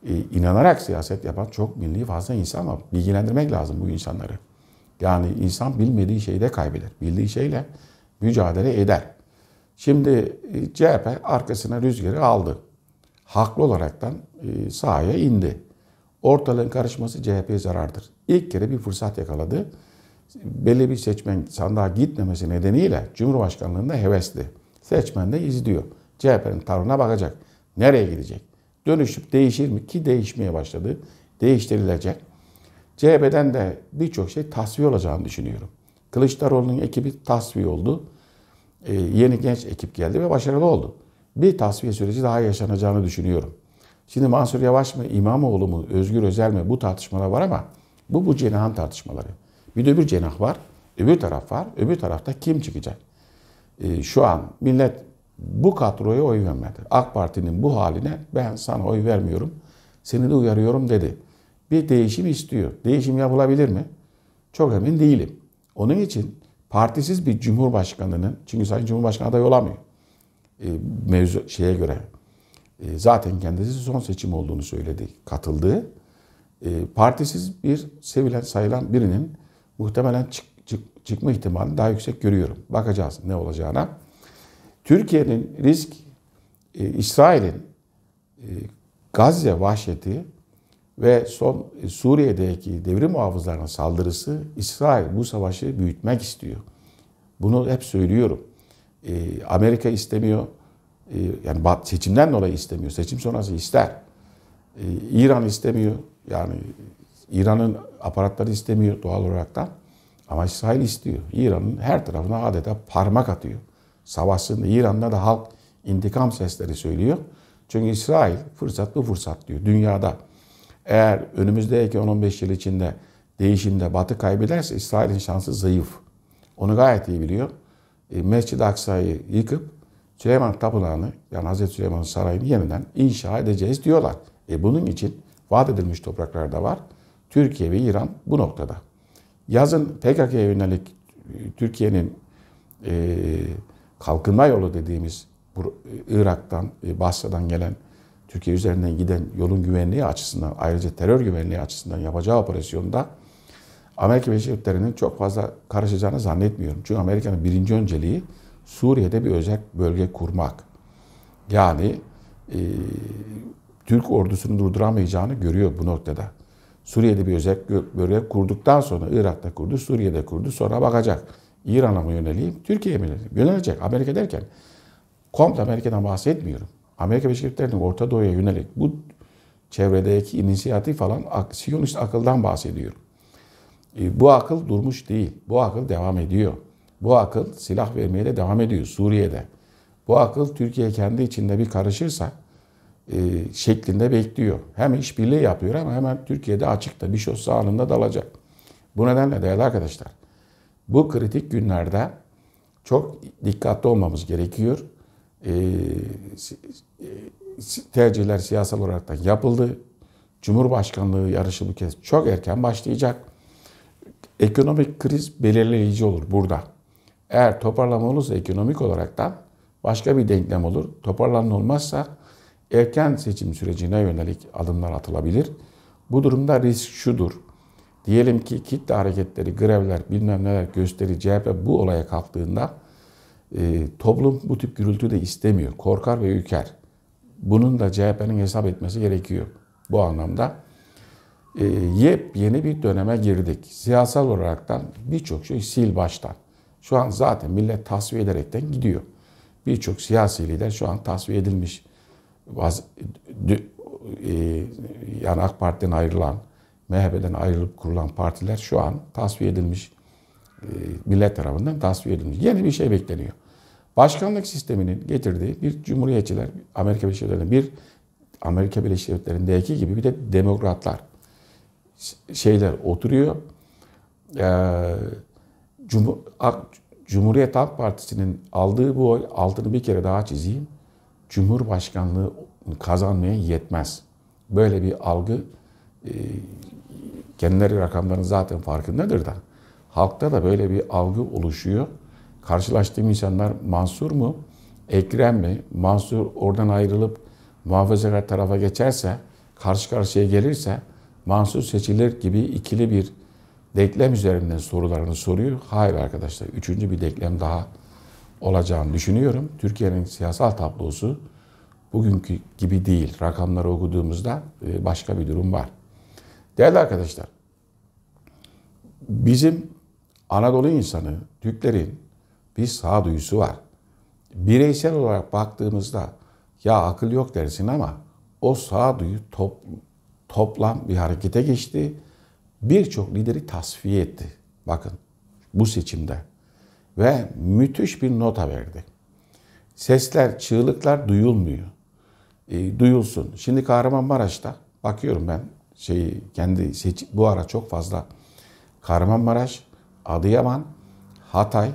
e, inanarak siyaset yapan çok milli fazla insan var. Bilgilendirmek lazım bu insanları. Yani insan bilmediği şeyi de kaybeder. Bildiği şeyle mücadele eder. Şimdi e, CHP arkasına rüzgarı aldı. Haklı olaraktan e, sahaya indi. Ortalığın karışması CHP'ye zarardır. İlk kere bir fırsat yakaladı. Belli bir seçmen sandığa gitmemesi nedeniyle Cumhurbaşkanlığında hevesli. Seçmen de izliyor. CHP'nin tavrına bakacak. Nereye gidecek? Dönüşüp değişir mi? Ki değişmeye başladı. Değiştirilecek. CHP'den de birçok şey tasfiye olacağını düşünüyorum. Kılıçdaroğlu'nun ekibi tasfiye oldu. Ee, yeni genç ekip geldi ve başarılı oldu. Bir tasfiye süreci daha yaşanacağını düşünüyorum. Şimdi Mansur Yavaş mı, İmamoğlu mu, Özgür Özel mi bu tartışmalar var ama bu bu cenahan tartışmaları. Bir de öbür cenah var, öbür taraf var, öbür tarafta kim çıkacak? E, şu an millet bu kadroya oy vermedi. AK Parti'nin bu haline ben sana oy vermiyorum, seni de uyarıyorum dedi. Bir değişim istiyor. Değişim yapılabilir mi? Çok emin değilim. Onun için partisiz bir cumhurbaşkanının çünkü Sayın Cumhurbaşkanı aday olamıyor. E, mevzu şeye göre. E, zaten kendisi son seçim olduğunu söyledi. Katıldığı e, ee, partisiz bir sevilen sayılan birinin muhtemelen çık, çık, çıkma ihtimali daha yüksek görüyorum. Bakacağız ne olacağına. Türkiye'nin risk, e, İsrail'in e, Gazze vahşeti ve son e, Suriye'deki devrim muhafızlarının saldırısı İsrail bu savaşı büyütmek istiyor. Bunu hep söylüyorum. E, Amerika istemiyor. E, yani seçimden dolayı istemiyor. Seçim sonrası ister. İran istemiyor. Yani İran'ın aparatları istemiyor doğal olarak da. Ama İsrail istiyor. İran'ın her tarafına adeta parmak atıyor. Savaşsın İran'da da halk intikam sesleri söylüyor. Çünkü İsrail fırsat bu fırsat diyor dünyada. Eğer önümüzdeki 10-15 yıl içinde değişimde Batı kaybederse İsrail'in şansı zayıf. Onu gayet iyi biliyor. E, Mescid-i Aksa'yı yıkıp Süleyman Tapınağı'nı yani Hazreti Süleyman'ın sarayını yeniden inşa edeceğiz diyorlar. E, bunun için vaat edilmiş topraklar da var. Türkiye ve İran bu noktada. Yazın PKK'ya yönelik e, Türkiye'nin e, kalkınma yolu dediğimiz e, Irak'tan, Basra'dan gelen Türkiye üzerinden giden yolun güvenliği açısından ayrıca terör güvenliği açısından yapacağı operasyonda Amerika Birleşik Devletleri'nin çok fazla karışacağını zannetmiyorum. Çünkü Amerika'nın birinci önceliği Suriye'de bir özel bölge kurmak. Yani e, Türk ordusunu durduramayacağını görüyor bu noktada. Suriye'de bir özel bölge kurduktan sonra Irak'ta kurdu, Suriye'de kurdu. Sonra bakacak. İran'a mı yöneleyim, Türkiye'ye mi yöneleyim? Yönelecek Amerika derken. Komple Amerika'dan bahsetmiyorum. Amerika Birleşik Devletleri'nin Orta Doğu'ya yönelik bu çevredeki inisiyatif falan Siyonist akıldan bahsediyorum. E, bu akıl durmuş değil. Bu akıl devam ediyor. Bu akıl silah vermeye de devam ediyor Suriye'de. Bu akıl Türkiye kendi içinde bir karışırsa e, şeklinde bekliyor. Hem işbirliği yapıyor ama hemen Türkiye'de açıkta bir şey anında dalacak. Bu nedenle değerli arkadaşlar bu kritik günlerde çok dikkatli olmamız gerekiyor. Ee, e, tercihler siyasal olarak da yapıldı. Cumhurbaşkanlığı yarışı bu kez çok erken başlayacak. Ekonomik kriz belirleyici olur burada. Eğer toparlanma olursa ekonomik olarak da başka bir denklem olur. Toparlanma olmazsa erken seçim sürecine yönelik adımlar atılabilir. Bu durumda risk şudur. Diyelim ki kitle hareketleri, grevler, bilmem neler gösteri CHP bu olaya kalktığında e, toplum bu tip gürültü de istemiyor. Korkar ve ürker. Bunun da CHP'nin hesap etmesi gerekiyor. Bu anlamda e, yepyeni bir döneme girdik. Siyasal olarak da birçok şey sil baştan. Şu an zaten millet tasfiye ederekten gidiyor. Birçok siyasi lider şu an tasfiye edilmiş. Vaz, dü, e, yani AK Parti'den ayrılan, MHP'den ayrılıp kurulan partiler şu an tasfiye edilmiş. E, millet tarafından tasfiye edilmiş. Yeni bir şey bekleniyor. Başkanlık sisteminin getirdiği bir cumhuriyetçiler, Amerika Birleşik Devletleri bir Amerika Birleşik Devletleri'ndeki gibi bir de demokratlar şeyler oturuyor. Ee, Cumhur, Cumhuriyet Halk Partisi'nin aldığı bu oy altını bir kere daha çizeyim. Cumhurbaşkanlığı kazanmaya yetmez. Böyle bir algı e, kendileri rakamların zaten farkındadır da halkta da böyle bir algı oluşuyor karşılaştığım insanlar Mansur mu, Ekrem mi? Mansur oradan ayrılıp muhafazakar tarafa geçerse, karşı karşıya gelirse Mansur seçilir gibi ikili bir denklem üzerinden sorularını soruyor. Hayır arkadaşlar, üçüncü bir denklem daha olacağını düşünüyorum. Türkiye'nin siyasal tablosu bugünkü gibi değil. Rakamları okuduğumuzda e, başka bir durum var. Değerli arkadaşlar, bizim Anadolu insanı, Türklerin bir sağduyusu var. Bireysel olarak baktığımızda ya akıl yok dersin ama o sağduyu top, toplam bir harekete geçti. Birçok lideri tasfiye etti. Bakın bu seçimde. Ve müthiş bir nota verdi. Sesler, çığlıklar duyulmuyor. E, duyulsun. Şimdi Kahramanmaraş'ta bakıyorum ben şeyi kendi seçim, bu ara çok fazla Kahramanmaraş, Adıyaman, Hatay,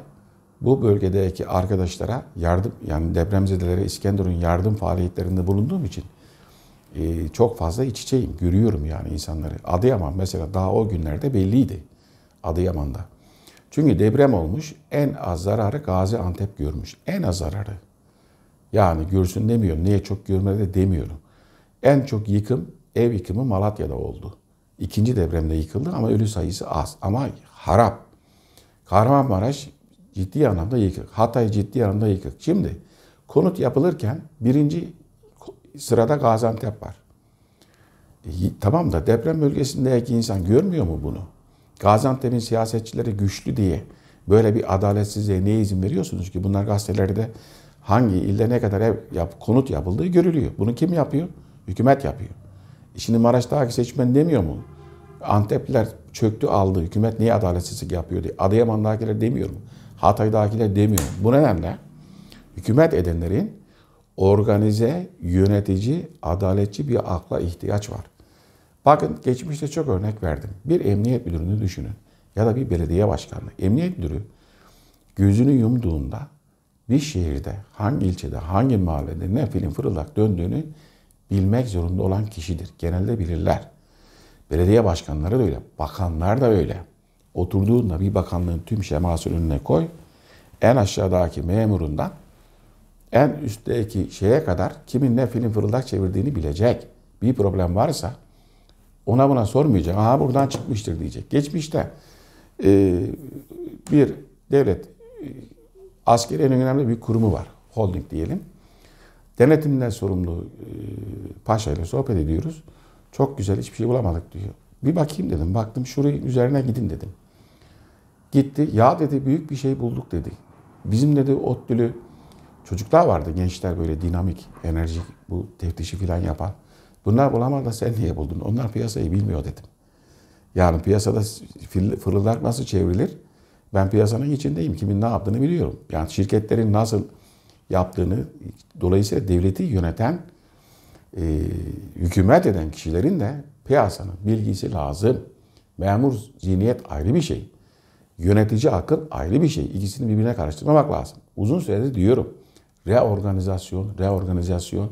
bu bölgedeki arkadaşlara yardım yani depremzedelere İskenderun yardım faaliyetlerinde bulunduğum için e, çok fazla iç içeyim, görüyorum yani insanları. Adıyaman mesela daha o günlerde belliydi Adıyaman'da. Çünkü deprem olmuş en az zararı Gaziantep görmüş. En az zararı. Yani görsün demiyorum. Niye çok görmedi de demiyorum. En çok yıkım ev yıkımı Malatya'da oldu. İkinci depremde yıkıldı ama ölü sayısı az. Ama harap. Kahramanmaraş Ciddi anlamda yıkık. Hatay ciddi anlamda yıkık. Şimdi konut yapılırken birinci sırada Gaziantep var. E, tamam da deprem bölgesindeki insan görmüyor mu bunu? Gaziantep'in siyasetçileri güçlü diye böyle bir adaletsizliğe niye izin veriyorsunuz ki? Bunlar gazetelerde hangi ilde ne kadar ev yap, konut yapıldığı görülüyor. Bunu kim yapıyor? Hükümet yapıyor. E şimdi Maraş'taki seçmen demiyor mu? Antepliler çöktü aldı. Hükümet niye adaletsizlik yapıyor diye. Adıyaman'dakiler demiyor mu? Hatay'dakine demiyorum. Bu nedenle hükümet edenlerin organize, yönetici, adaletçi bir akla ihtiyaç var. Bakın geçmişte çok örnek verdim. Bir emniyet müdürünü düşünün ya da bir belediye başkanı. Emniyet müdürü gözünü yumduğunda bir şehirde, hangi ilçede, hangi mahallede ne film fırıldak döndüğünü bilmek zorunda olan kişidir. Genelde bilirler. Belediye başkanları da öyle, bakanlar da öyle oturduğunda bir bakanlığın tüm şemasını önüne koy. En aşağıdaki memurundan en üstteki şeye kadar kimin ne film fırıldak çevirdiğini bilecek. Bir problem varsa ona buna sormayacak. Aha buradan çıkmıştır diyecek. Geçmişte e, bir devlet e, askeri en önemli bir kurumu var. Holding diyelim. Denetimden sorumlu e, paşa ile sohbet ediyoruz. Çok güzel hiçbir şey bulamadık diyor. Bir bakayım dedim. Baktım şurayı üzerine gidin dedim. Gitti. Ya dedi büyük bir şey bulduk dedi. Bizim dedi ot ODTÜ'lü çocuklar vardı. Gençler böyle dinamik, enerjik bu teftişi falan yapan Bunlar bulamadı sen niye buldun? Onlar piyasayı bilmiyor dedim. Yani piyasada fırıldak nasıl çevrilir? Ben piyasanın içindeyim. Kimin ne yaptığını biliyorum. Yani şirketlerin nasıl yaptığını, dolayısıyla devleti yöneten, e, hükümet eden kişilerin de Piyasanın bilgisi lazım. Memur zihniyet ayrı bir şey. Yönetici akıl ayrı bir şey. İkisini birbirine karıştırmamak lazım. Uzun süredir diyorum. Reorganizasyon, reorganizasyon,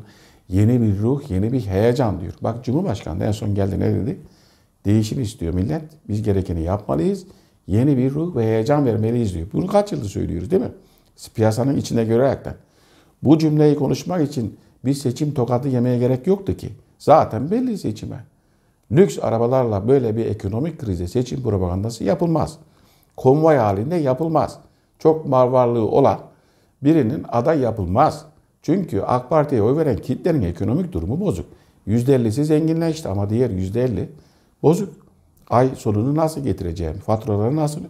yeni bir ruh, yeni bir heyecan diyor. Bak Cumhurbaşkanı en son geldi ne dedi? Değişim istiyor millet. Biz gerekeni yapmalıyız. Yeni bir ruh ve heyecan vermeliyiz diyor. Bunu kaç yıldır söylüyoruz değil mi? Piyasanın içine görerekten. Bu cümleyi konuşmak için bir seçim tokadı yemeye gerek yoktu ki. Zaten belli seçime. Lüks arabalarla böyle bir ekonomik krize seçim propagandası yapılmaz. Konvoy halinde yapılmaz. Çok mal varlığı olan birinin aday yapılmaz. Çünkü AK Parti'ye oy veren kitlerin ekonomik durumu bozuk. %50'si zenginleşti ama diğer %50 bozuk. Ay sonunu nasıl getireceğim, faturaları nasıl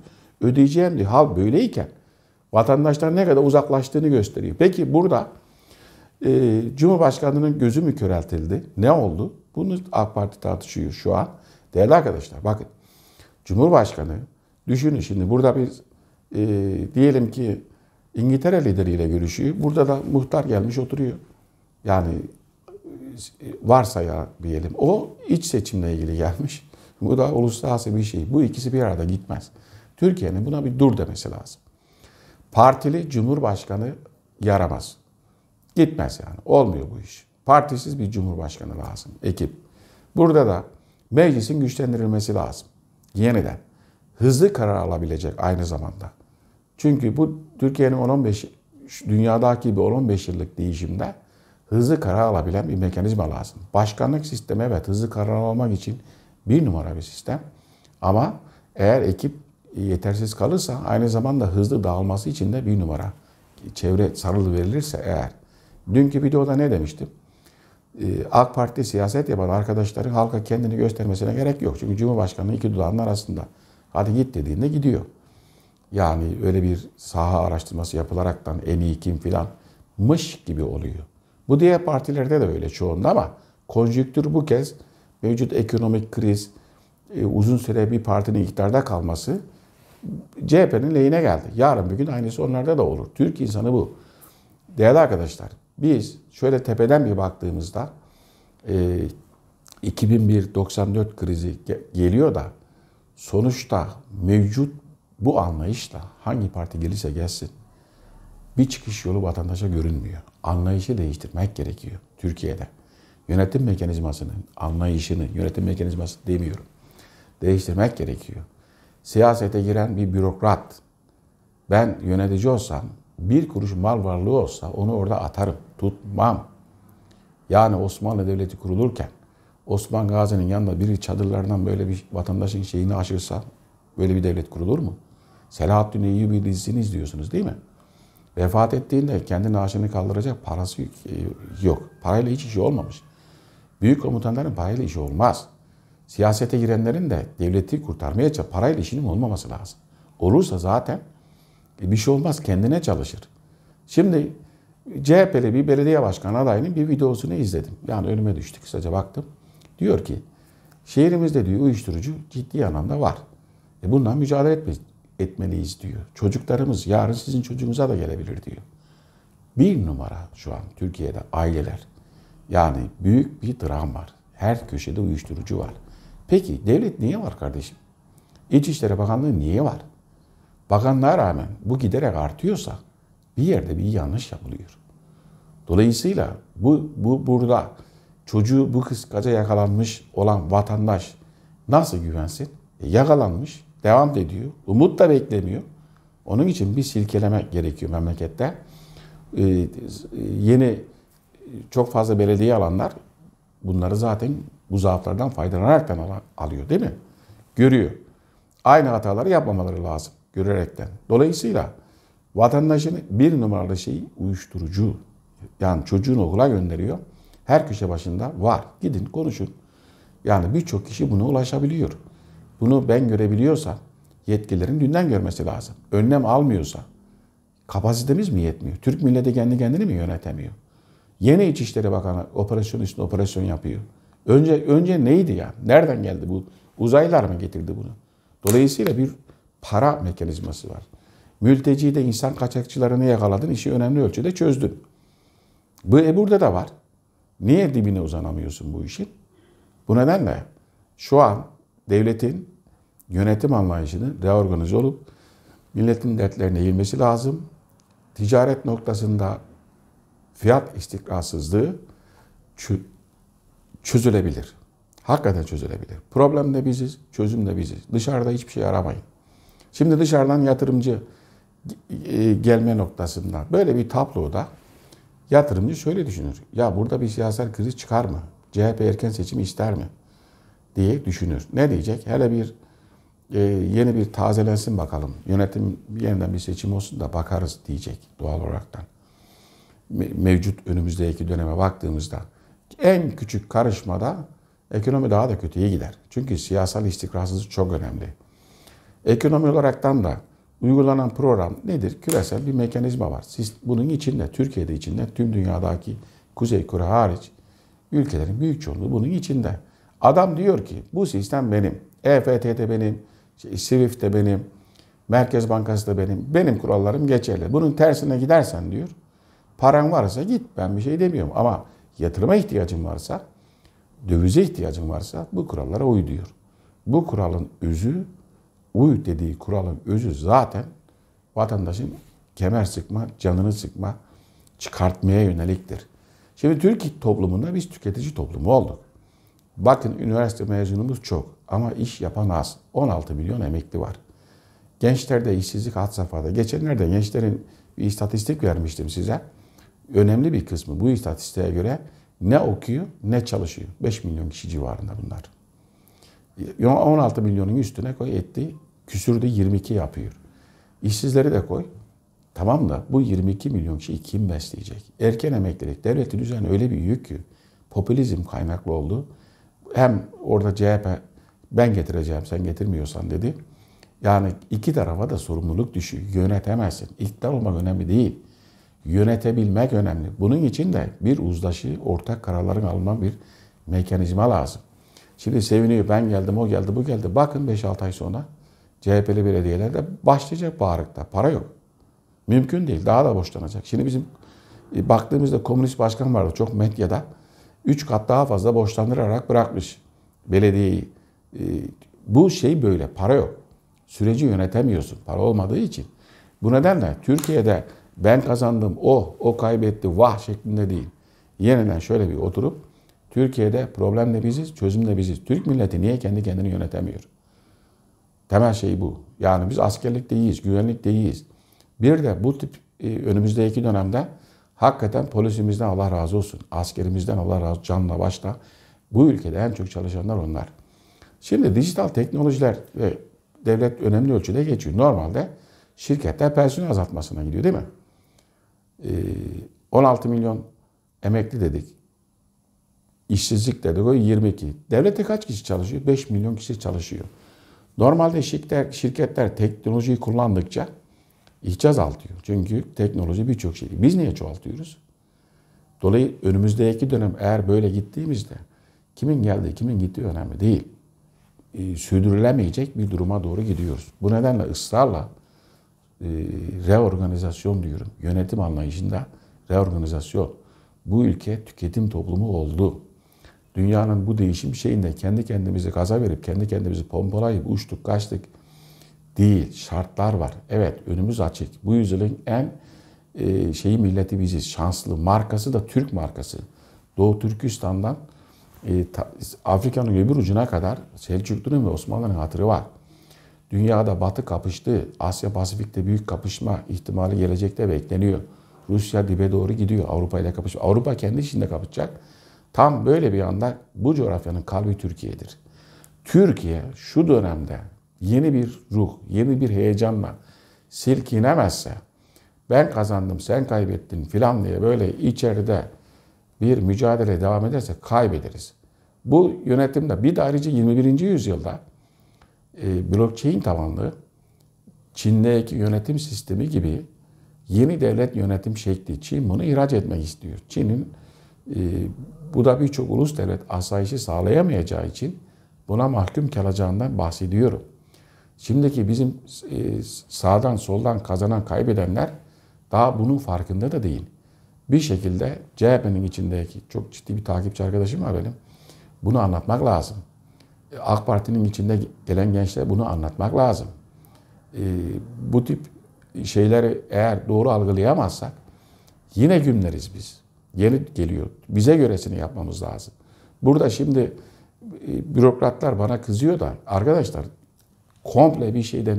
ödeyeceğim diye hal böyleyken vatandaşlar ne kadar uzaklaştığını gösteriyor. Peki burada e, ee, Cumhurbaşkanı'nın gözü mü köreltildi? Ne oldu? Bunu AK Parti tartışıyor şu an. Değerli arkadaşlar bakın. Cumhurbaşkanı düşünün şimdi burada biz e, diyelim ki İngiltere lideriyle görüşüyor. Burada da muhtar gelmiş oturuyor. Yani e, varsa ya diyelim. O iç seçimle ilgili gelmiş. [LAUGHS] Bu da uluslararası bir şey. Bu ikisi bir arada gitmez. Türkiye'nin buna bir dur demesi lazım. Partili Cumhurbaşkanı yaramaz. Gitmez yani. Olmuyor bu iş. Partisiz bir cumhurbaşkanı lazım. Ekip. Burada da meclisin güçlendirilmesi lazım. Yeniden. Hızlı karar alabilecek aynı zamanda. Çünkü bu Türkiye'nin 10-15 dünyadaki bir 10-15 yıllık değişimde hızlı karar alabilen bir mekanizma lazım. Başkanlık sistemi evet hızlı karar almak için bir numara bir sistem. Ama eğer ekip yetersiz kalırsa aynı zamanda hızlı dağılması için de bir numara. Çevre sarılı verilirse eğer Dünkü videoda ne demiştim? Ee, AK Parti siyaset yapan arkadaşların halka kendini göstermesine gerek yok. Çünkü Cumhurbaşkanı iki dudağının arasında. Hadi git dediğinde gidiyor. Yani öyle bir saha araştırması yapılaraktan en iyi kim filan mış gibi oluyor. Bu diğer partilerde de öyle çoğunda ama konjüktür bu kez mevcut ekonomik kriz, e, uzun süre bir partinin iktidarda kalması CHP'nin lehine geldi. Yarın bir gün aynısı onlarda da olur. Türk insanı bu. Değerli arkadaşlar, biz şöyle tepeden bir baktığımızda e, 2001-94 krizi geliyor da sonuçta mevcut bu anlayışla hangi parti gelirse gelsin bir çıkış yolu vatandaşa görünmüyor. Anlayışı değiştirmek gerekiyor Türkiye'de. Yönetim mekanizmasının anlayışını, yönetim mekanizması demiyorum. Değiştirmek gerekiyor. Siyasete giren bir bürokrat, ben yönetici olsam, bir kuruş mal varlığı olsa onu orada atarım tutmam. Yani Osmanlı Devleti kurulurken Osman Gazi'nin yanında biri çadırlarından böyle bir vatandaşın şeyini aşırsa böyle bir devlet kurulur mu? Selahaddin Eyyubi dizisini izliyorsunuz değil mi? Vefat ettiğinde kendi naaşını kaldıracak parası e, yok. Parayla hiç işi olmamış. Büyük komutanların parayla işi olmaz. Siyasete girenlerin de devleti kurtarmaya parayla işinin olmaması lazım. Olursa zaten e, bir şey olmaz kendine çalışır. Şimdi CHP'li bir belediye başkanı adayının bir videosunu izledim. Yani önüme düştü kısaca baktım. Diyor ki şehrimizde diyor uyuşturucu ciddi anlamda var. E bundan mücadele etme, etmeliyiz diyor. Çocuklarımız yarın sizin çocuğunuza da gelebilir diyor. Bir numara şu an Türkiye'de aileler. Yani büyük bir dram var. Her köşede uyuşturucu var. Peki devlet niye var kardeşim? İçişleri Bakanlığı niye var? Bakanlığa rağmen bu giderek artıyorsa bir yerde bir yanlış yapılıyor. Dolayısıyla bu, bu burada çocuğu bu kıskaca yakalanmış olan vatandaş nasıl güvensin? E, yakalanmış, devam ediyor, umut da beklemiyor. Onun için bir silkeleme gerekiyor memlekette. Ee, yeni çok fazla belediye alanlar bunları zaten bu zaaflardan faydalanarak alıyor değil mi? Görüyor. Aynı hataları yapmamaları lazım görerekten. Dolayısıyla Vatandaşın bir numaralı şeyi uyuşturucu. Yani çocuğunu okula gönderiyor. Her köşe başında var. Gidin konuşun. Yani birçok kişi buna ulaşabiliyor. Bunu ben görebiliyorsa yetkililerin dünden görmesi lazım. Önlem almıyorsa kapasitemiz mi yetmiyor? Türk milleti kendi kendini mi yönetemiyor? Yeni İçişleri Bakanı operasyon üstüne operasyon yapıyor. Önce önce neydi ya? Nereden geldi bu? Uzaylılar mı getirdi bunu? Dolayısıyla bir para mekanizması var. Mülteci de insan kaçakçılarını yakaladın, işi önemli ölçüde çözdün. Bu e burada da var. Niye dibine uzanamıyorsun bu işin? Bu nedenle şu an devletin yönetim anlayışını reorganize olup milletin dertlerine girmesi lazım. Ticaret noktasında fiyat istikrarsızlığı çözülebilir. Hakikaten çözülebilir. Problem de biziz, çözüm de biziz. Dışarıda hiçbir şey aramayın. Şimdi dışarıdan yatırımcı e, gelme noktasında. Böyle bir tabloda yatırımcı şöyle düşünür. Ya burada bir siyasal kriz çıkar mı? CHP erken seçim ister mi? diye düşünür. Ne diyecek? Hele bir e, yeni bir tazelensin bakalım. Yönetim yeniden bir seçim olsun da bakarız diyecek doğal olaraktan. Mevcut önümüzdeki döneme baktığımızda en küçük karışmada ekonomi daha da kötüye gider. Çünkü siyasal istikrarsızlık çok önemli. Ekonomi olaraktan da uygulanan program nedir? Küresel bir mekanizma var. Siz bunun içinde, Türkiye'de içinde, tüm dünyadaki Kuzey Kore hariç ülkelerin büyük çoğunluğu bunun içinde. Adam diyor ki bu sistem benim, EFT de benim, şey, SWIFT de benim, Merkez Bankası da benim, benim kurallarım geçerli. Bunun tersine gidersen diyor, paran varsa git ben bir şey demiyorum ama yatırıma ihtiyacın varsa, dövize ihtiyacın varsa bu kurallara uy diyor. Bu kuralın özü uy dediği kuralın özü zaten vatandaşın kemer sıkma, canını sıkma, çıkartmaya yöneliktir. Şimdi Türkiye toplumunda biz tüketici toplumu olduk. Bakın üniversite mezunumuz çok ama iş yapan az. 16 milyon emekli var. Gençlerde işsizlik had safhada. Geçenlerde gençlerin bir istatistik vermiştim size. Önemli bir kısmı bu istatistiğe göre ne okuyor ne çalışıyor. 5 milyon kişi civarında bunlar. 16 milyonun üstüne koy etti. küsürde 22 yapıyor. İşsizleri de koy. Tamam da bu 22 milyon kişi kim besleyecek? Erken emeklilik devletin üzerine öyle bir yük ki popülizm kaynaklı oldu. Hem orada CHP ben getireceğim sen getirmiyorsan dedi. Yani iki tarafa da sorumluluk düşüyor. Yönetemezsin. İktidar olmak önemli değil. Yönetebilmek önemli. Bunun için de bir uzlaşı, ortak kararların alınan bir mekanizma lazım. Şimdi seviniyor ben geldim o geldi bu geldi. Bakın 5-6 ay sonra CHP'li belediyelerde başlayacak bağırıkta. Para yok. Mümkün değil. Daha da boşlanacak. Şimdi bizim e, baktığımızda komünist başkan vardı çok medyada. 3 kat daha fazla borçlandırarak bırakmış belediyeyi. E, bu şey böyle. Para yok. Süreci yönetemiyorsun. Para olmadığı için. Bu nedenle Türkiye'de ben kazandım o, oh, o kaybetti vah şeklinde değil. Yeniden şöyle bir oturup Türkiye'de problem de biziz, çözüm de biziz. Türk milleti niye kendi kendini yönetemiyor? Temel şey bu. Yani biz askerlik de güvenlik de Bir de bu tip e, önümüzdeki dönemde hakikaten polisimizden Allah razı olsun. Askerimizden Allah razı olsun. Canla başla. Bu ülkede en çok çalışanlar onlar. Şimdi dijital teknolojiler ve devlet önemli ölçüde geçiyor. Normalde şirketler personel azaltmasına gidiyor değil mi? 16 e, milyon emekli dedik. İşsizlik dedik o 22. Devlette kaç kişi çalışıyor? 5 milyon kişi çalışıyor. Normalde şirketler, şirketler teknolojiyi kullandıkça iş azaltıyor. Çünkü teknoloji birçok şey. Biz niye çoğaltıyoruz? Dolayı önümüzdeki dönem eğer böyle gittiğimizde kimin geldi, kimin gittiği önemli değil. E, sürdürülemeyecek bir duruma doğru gidiyoruz. Bu nedenle ısrarla e, reorganizasyon diyorum. Yönetim anlayışında reorganizasyon. Bu ülke tüketim toplumu oldu. Dünyanın bu değişim şeyinde kendi kendimizi gaza verip, kendi kendimizi pompalayıp uçtuk, kaçtık değil. Şartlar var. Evet önümüz açık. Bu yüzyılın en e, şeyi milleti biziz. Şanslı. Markası da Türk markası. Doğu Türkistan'dan e, Afrika'nın öbür ucuna kadar Selçuklu'nun ve Osmanlı'nın hatırı var. Dünyada batı kapıştı. Asya Pasifik'te büyük kapışma ihtimali gelecekte bekleniyor. Rusya dibe doğru gidiyor Avrupa ile kapışma. Avrupa kendi içinde kapışacak. Tam böyle bir anda bu coğrafyanın kalbi Türkiye'dir. Türkiye şu dönemde yeni bir ruh, yeni bir heyecanla silkinemezse ben kazandım sen kaybettin filan diye böyle içeride bir mücadele devam ederse kaybederiz. Bu yönetimde bir de ayrıca 21. yüzyılda e, blockchain tabanlı Çin'deki yönetim sistemi gibi yeni devlet yönetim şekli Çin bunu ihraç etmek istiyor. Çin'in e, bu da birçok ulus devlet asayişi sağlayamayacağı için buna mahkum kalacağından bahsediyorum. Şimdiki bizim e, sağdan soldan kazanan kaybedenler daha bunun farkında da değil. Bir şekilde CHP'nin içindeki çok ciddi bir takipçi arkadaşım var benim. Bunu anlatmak lazım. AK Parti'nin içinde gelen gençler bunu anlatmak lazım. E, bu tip şeyleri eğer doğru algılayamazsak yine gümleriz biz. Yeni geliyor. Bize göresini yapmamız lazım. Burada şimdi e, bürokratlar bana kızıyor da arkadaşlar komple bir şeyden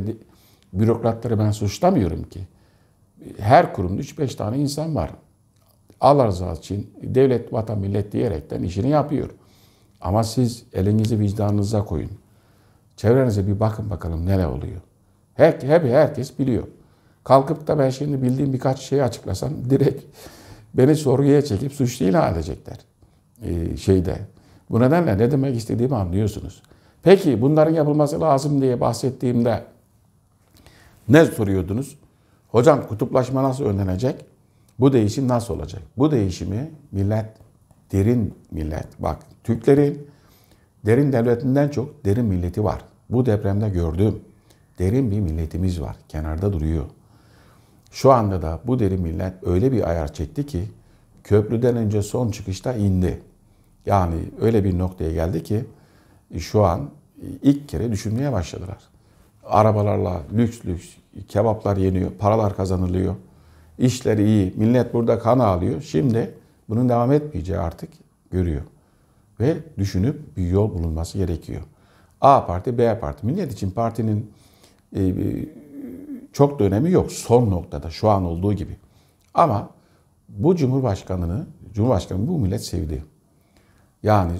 bürokratları ben suçlamıyorum ki. Her kurumda 3-5 tane insan var. Allah rızası için devlet, vatan, millet diyerekten işini yapıyor. Ama siz elinizi vicdanınıza koyun. Çevrenize bir bakın bakalım neler oluyor. Her, hep herkes biliyor. Kalkıp da ben şimdi bildiğim birkaç şeyi açıklasam direkt beni sorguya çekip suçlu ilan edecekler. Ee, şeyde. Bu nedenle ne demek istediğimi anlıyorsunuz. Peki bunların yapılması lazım diye bahsettiğimde ne soruyordunuz? Hocam kutuplaşma nasıl önlenecek? Bu değişim nasıl olacak? Bu değişimi millet, derin millet, bak Türklerin derin devletinden çok derin milleti var. Bu depremde gördüğüm Derin bir milletimiz var. Kenarda duruyor. Şu anda da bu deri millet öyle bir ayar çekti ki köprüden önce son çıkışta indi. Yani öyle bir noktaya geldi ki şu an ilk kere düşünmeye başladılar. Arabalarla lüks lüks kebaplar yeniyor, paralar kazanılıyor. İşleri iyi, millet burada kan ağlıyor. Şimdi bunun devam etmeyeceği artık görüyor. Ve düşünüp bir yol bulunması gerekiyor. A parti, B parti. Millet için partinin e, çok da önemi yok son noktada şu an olduğu gibi. Ama bu Cumhurbaşkanını, Cumhurbaşkanı bu millet sevdi. Yani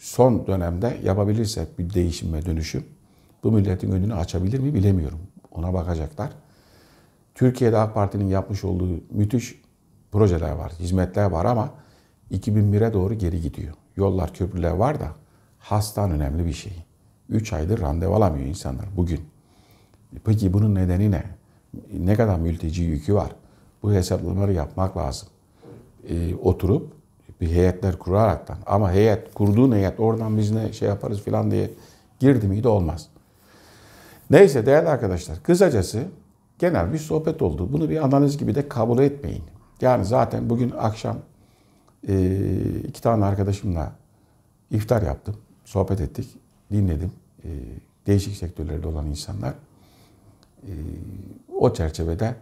son dönemde yapabilirse bir değişim ve dönüşüm bu milletin önünü açabilir mi bilemiyorum. Ona bakacaklar. Türkiye'de AK Parti'nin yapmış olduğu müthiş projeler var, hizmetler var ama 2001'e doğru geri gidiyor. Yollar, köprüler var da hastan önemli bir şey. 3 aydır randevu alamıyor insanlar bugün. Peki bunun nedeni ne? Ne kadar mülteci yükü var? Bu hesaplamaları yapmak lazım. E, oturup bir heyetler kuraraktan ama heyet kurduğun heyet oradan biz ne şey yaparız filan diye girdi miydi olmaz. Neyse değerli arkadaşlar kısacası genel bir sohbet oldu. Bunu bir analiz gibi de kabul etmeyin. Yani zaten bugün akşam e, iki tane arkadaşımla iftar yaptım. Sohbet ettik, dinledim. E, değişik sektörlerde olan insanlar. Ee, o çerçevede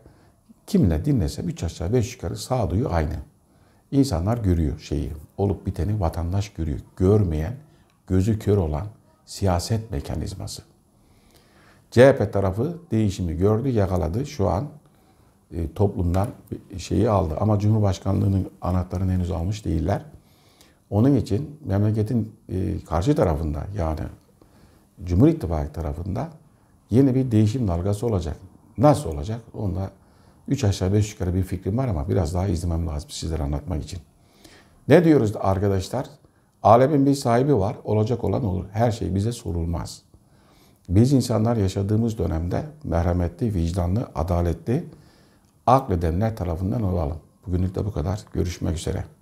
kimle dinlese üç aşağı beş yukarı sağduyu aynı. İnsanlar görüyor şeyi, olup biteni vatandaş görüyor. Görmeyen, gözü kör olan siyaset mekanizması. CHP tarafı değişimi gördü, yakaladı. Şu an e, toplumdan şeyi aldı. Ama Cumhurbaşkanlığının anahtarını henüz almış değiller. Onun için memleketin e, karşı tarafında yani Cumhur İttifakı tarafında yeni bir değişim dalgası olacak. Nasıl olacak? Onda üç aşağı beş yukarı bir fikrim var ama biraz daha izlemem lazım sizlere anlatmak için. Ne diyoruz arkadaşlar? Alemin bir sahibi var. Olacak olan olur. Her şey bize sorulmaz. Biz insanlar yaşadığımız dönemde merhametli, vicdanlı, adaletli akledenler tarafından olalım. Bugünlük de bu kadar. Görüşmek üzere.